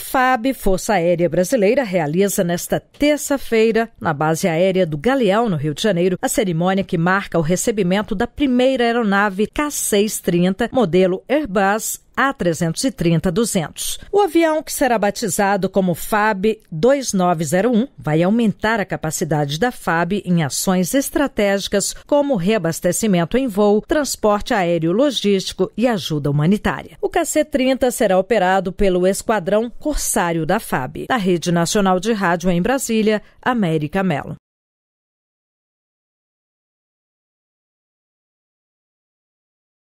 FAB, Força Aérea Brasileira, realiza nesta terça-feira, na base aérea do Galeão, no Rio de Janeiro, a cerimônia que marca o recebimento da primeira aeronave K-630, modelo Airbus a330-200. O avião, que será batizado como FAB 2901, vai aumentar a capacidade da FAB em ações estratégicas como reabastecimento em voo, transporte aéreo logístico e ajuda humanitária. O KC-30 será operado pelo Esquadrão Corsário da FAB, da Rede Nacional de Rádio em Brasília, América Mello.